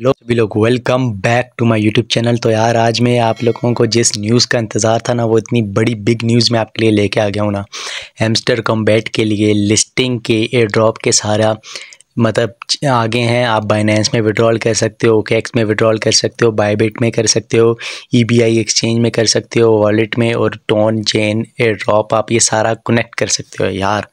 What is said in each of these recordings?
लो सभी लोग welcome back to my YouTube channel तो यार आज मैं आप लोगों को जिस न्यूज़ का इंतज़ार था ना वो इतनी बड़ी बिग न्यूज़ मैं आपके लिए लेके आ गया हूँ ना हेमस्टर कॉम्बैट के लिए लिस्टिंग के एयर ड्रॉप के सारा मतलब आगे हैं आप बाइनेंस में विड्रॉल कर सकते हो कैक्स में विड्रॉल कर सकते हो बायबिट में कर सकते हो ई e एक्सचेंज में कर सकते हो वॉलेट में और टोन चेन एयर ड्रॉप आप ये सारा कनेक्ट कर सकते हो यार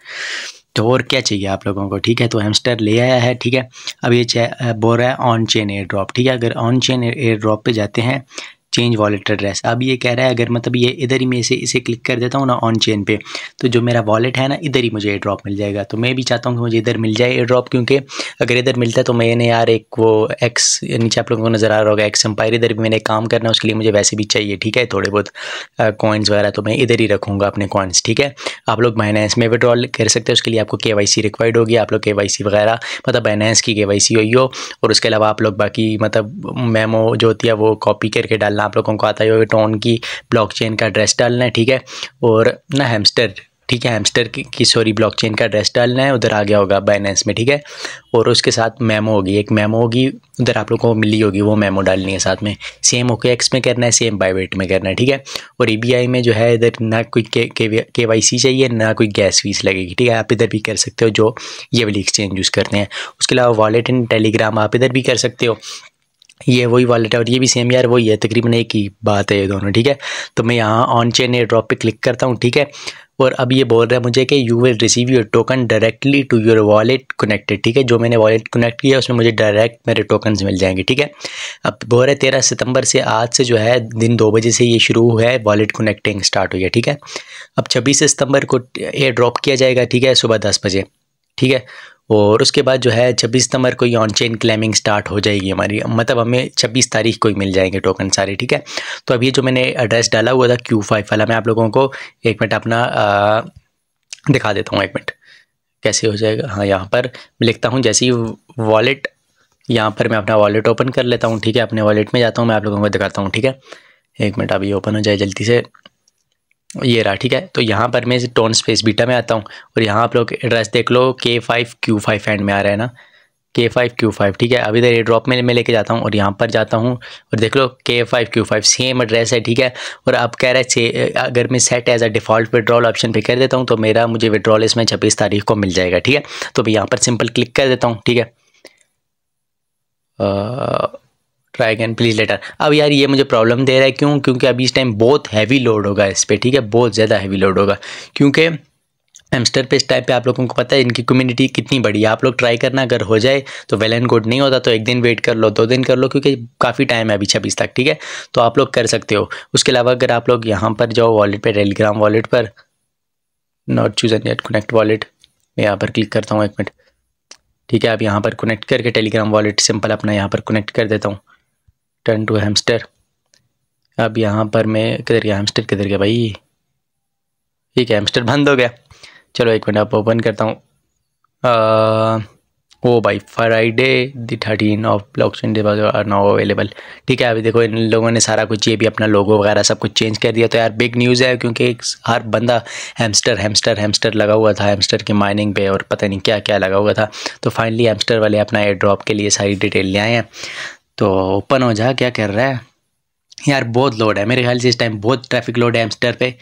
तो और क्या चाहिए आप लोगों को ठीक है तो हेमस्टर ले आया है ठीक है अब ये बोल रहा है ऑन चेन एयर ड्रॉप ठीक है अगर ऑन चेन एयर ड्रॉप पर जाते हैं चेंज वॉलेट एड्रेस अब ये कह रहा है अगर मतलब ये इधर ही मैं इसे इसे क्लिक कर देता हूँ ना ऑन चेन पे तो जो मेरा वॉलेट है ना इधर ही मुझे एयर ड्रॉप मिल जाएगा तो मैं भी चाहता हूँ कि मुझे इधर मिल जाए एयर ड्रॉप क्योंकि अगर इधर मिलता है तो मैंने यार एक वो एक्स नीचे आप लोगों को नज़र आ रहा होगा एक्स एम्पायर इधर भी मैंने काम करना है उसके लिए मुझे वैसे भी चाहिए ठीक है थोड़े बहुत कॉइन्स वगैरह तो मैं इधर ही रखूँगा अपने कॉइन्स ठीक है आप लोग बाइनेंस में विड्रॉल कर सकते हैं उसके लिए आपको के रिक्वायर्ड होगी आप लोग के वगैरह मतलब बाइनेंस की के हुई हो और उसके अलावा आप लोग बाकी मतलब मेमो जो होती है वो कॉपी करके डालना डालना आप लोगों को आता ही होगा टोन की ब्लॉकचेन का एड्रेस डालना है ठीक है और ना हेमस्टर ठीक है हेमस्टर की, की सॉरी ब्लॉकचेन का एड्रेस डालना है उधर आ गया होगा बाइनेंस में ठीक है और उसके साथ मेमो होगी एक मेमो होगी उधर आप लोगों को मिली होगी वो मेमो डालनी है साथ में सेम ओके एक्स में करना है सेम बायोवेट में करना है ठीक है और ई e में जो है इधर ना कोई के के वाई सी चाहिए ना कोई गैस फीस लगेगी ठीक है आप इधर भी कर सकते हो जो ये वाली एक्सचेंज यूज़ करते हैं उसके अलावा वॉलेट एंड टेलीग्राम आप इधर भी कर सकते हो ये वही वॉलेट है और ये भी सेम यार वही है तकरीबन एक ही बात है ये दोनों ठीक है तो मैं यहाँ ऑन चेन एयर ड्रॉप पर क्लिक करता हूँ ठीक है और अब ये बोल रहा है मुझे कि you will receive your token directly to your wallet connected ठीक है जो मैंने वॉलेट कनेक्ट किया उसमें मुझे डायरेक्ट मेरे टोकन मिल जाएंगे ठीक है अब बोल रहे तेरह सितंबर से आज से जो है दिन दो बजे से ये शुरू हुआ है वॉलेट कनेक्टिंग स्टार्ट हुई है ठीक है अब छब्बीस सितंबर को एयर ड्रॉप किया जाएगा ठीक है सुबह दस बजे ठीक है और उसके बाद जो है छब्बीस सितंबर को ये ऑन चेन क्लेमिंग स्टार्ट हो जाएगी हमारी मतलब हमें छब्बीस तारीख को ही मिल जाएंगे टोकन सारे ठीक है तो अभी जो मैंने एड्रेस डाला हुआ था क्यू फाइव वाला मैं आप लोगों को एक मिनट अपना आ, दिखा देता हूँ एक मिनट कैसे हो जाएगा हाँ यहाँ पर लिखता हूँ जैसे ही वॉलेट यहाँ पर मैं अपना वॉलेट ओपन कर लेता हूँ ठीक है अपने वॉलेट में जाता हूँ मैं आप लोगों को दिखाता हूँ ठीक है एक मिनट अभी ओपन हो जाए जल्दी से ये रहा ठीक है तो यहाँ पर मैं टोन स्पेस बीटा में आता हूँ और यहाँ आप लोग एड्रेस देख लो के फाइव क्यू फाइव एंड में आ रहा है ना के फाइव क्यू फाइव ठीक है अभी इधर ये ड्रॉप में मैं लेके जाता हूँ और यहाँ पर जाता हूँ और देख लो के five Q five same address है ठीक है और आप कह रहे हैं अगर मैं set as a default withdrawal option पे कर देता हूँ तो मेरा मुझे विड्रॉल इसमें छब्बीस तारीख को मिल जाएगा ठीक है तो मैं यहाँ पर सिंपल क्लिक कर देता हूँ ठीक है ट्राई कैन प्लीज़ लेटर अब यार ये मुझे प्रॉब्लम दे रहा है क्यों क्योंकि अभी इस टाइम बहुत हैवी लोड होगा इस पर ठीक है बहुत ज़्यादा हैवी लोड होगा क्योंकि एमस्टर पे इस टाइप पे आप लोगों को पता है इनकी कम्युनिटी कितनी बड़ी है आप लोग ट्राई करना अगर हो जाए तो वेल एंड गुड नहीं होता तो एक दिन वेट कर लो दो दिन कर लो क्योंकि काफ़ी टाइम है अभी छब्बीस तक ठीक है तो आप लोग कर सकते हो उसके अलावा अगर आप लोग यहाँ पर जाओ वॉलेट पर टेलीग्राम वॉलेट पर not choose an at connect wallet मैं यहाँ पर क्लिक करता हूँ एक मिनट ठीक है आप यहाँ पर कनेक्ट करके टेलीग्राम वॉलेट सिंपल अपना यहाँ पर कनेक्ट कर देता हूँ टर्न टू हेमस्टर अब यहाँ पर मैं किधर गया हेमस्टर किधर गया भाई ठीक है हेमस्टर बंद हो गया चलो एक मिनट आप ओपन करता हूँ ओ भाई Friday the thirteen of blockchain are now available ठीक है अभी देखो इन लोगों ने सारा कुछ ये भी अपना लोगो वगैरह सब कुछ चेंज कर दिया तो यार बिग न्यूज़ है क्योंकि हर बंदा हेमस्टर हेमस्टर हैमस्टर लगा हुआ था हेमस्टर की माइनिंग पे और पता नहीं क्या क्या लगा हुआ था तो फाइनली हेमस्टर वाले अपना एयर ड्रॉप के लिए सारी डिटेल ले आए हैं तो ओपन हो जा क्या कर रहा है यार बहुत लोड है मेरे ख्याल से इस टाइम बहुत ट्रैफिक लोड है एमस्टर पे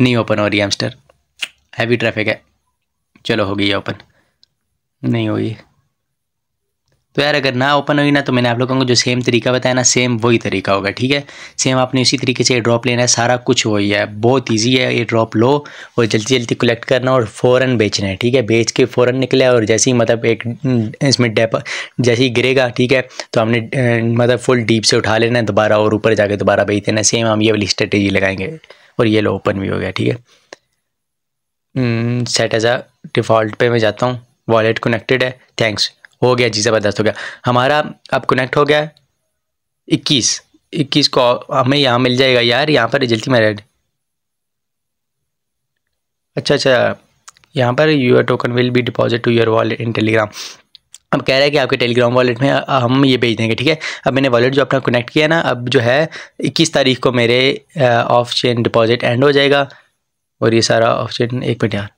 नहीं ओपन हो रही है एमस्टर हैवी ट्रैफिक है चलो हो गई ओपन नहीं गई तो यार अगर ना ओपन हुई ना तो मैंने आप लोगों को जो सेम तरीका बताया ना सेम वही तरीका होगा ठीक है सेम आपने उसी तरीके से ड्रॉप लेना है सारा कुछ वही है बहुत ईजी है ये ड्रॉप लो और जल्दी जल्दी कलेक्ट करना और फ़ौरन बेचना है ठीक है बेच के फ़ौरन निकले और जैसे ही मतलब एक हम्म, इसमें डेप जैसे ही गिरेगा ठीक है तो हमने मतलब फुल डीप से उठा लेना है दोबारा और ऊपर जाके दोबारा बेच देना सेम हम ये वाली स्ट्रेटेजी लगाएंगे और ये लो ओपन भी हो गया ठीक है सेट एज अ डिफ़ॉल्ट मैं जाता हूँ वॉलेट कनेक्टेड है थैंक्स हो गया जी ज़बरदस्त हो गया हमारा अब कनेक्ट हो गया इक्कीस इक्कीस को हमें यहाँ मिल जाएगा यार यहाँ पर जल्दी में रेड अच्छा अच्छा यहाँ पर your token will be deposit to your wallet in Telegram अब कह रहा है कि आपके टेलीग्राम वॉलेट में हम ये भेज देंगे ठीक है अब मैंने वॉलेट जो अपना कनेक्ट किया ना अब जो है इक्कीस तारीख को मेरे ऑफ चेन डिपॉजिट एंड हो जाएगा और ये सारा ऑफ चेन एक मिनट यार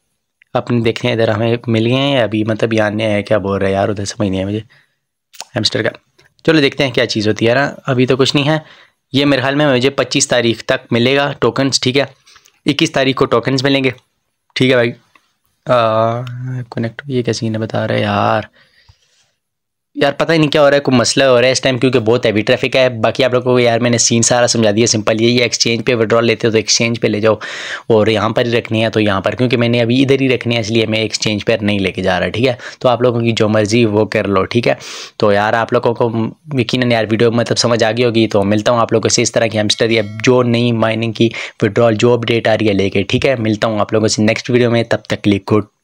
अपने देखने इधर हमें मिल गए हैं अभी मतलब यहाँ है क्या बोल रहे हैं यार उधर समझ नहीं है मुझे हेमस्टर का चलो देखते हैं क्या चीज़ होती है ना अभी तो कुछ नहीं है ये मेरे ख्याल में मुझे पच्चीस तारीख तक मिलेगा टोकन्स ठीक है इक्कीस तारीख को टोकन्स मिलेंगे ठीक है भाई कनेक्ट ये कैसे ने बता रहे यार यार पता ही नहीं क्या हो रहा है कोई मसला हो रहा है इस टाइम क्योंकि बहुत हैवी ट्रैफिक है बाकी आप लोगों को यार मैंने सीन सारा समझा दिया सिंपल यही एक्सचेंज पे विड्रॉल लेते हो तो एक्सचेंज पे ले जाओ और यहाँ पर ही रखनी है तो यहाँ पर क्योंकि मैंने अभी इधर ही रखनी है इसलिए मैं एक्सचेंज पर नहीं लेके जा रहा ठीक है तो आप लोगों की जो मर्ज़ी वो कर लो ठीक है तो यार आप लोगों को यकीन यार वीडियो मतलब समझ आ गई होगी तो मिलता हूँ आप लोगों से इस तरह की हमस्टर या जो नई माइनिंग की विड्रॉल जो अपडेट आ रही है लेके ठीक है मिलता हूँ आप लोगों से नेक्स्ट वीडियो में तब तक लिए गुड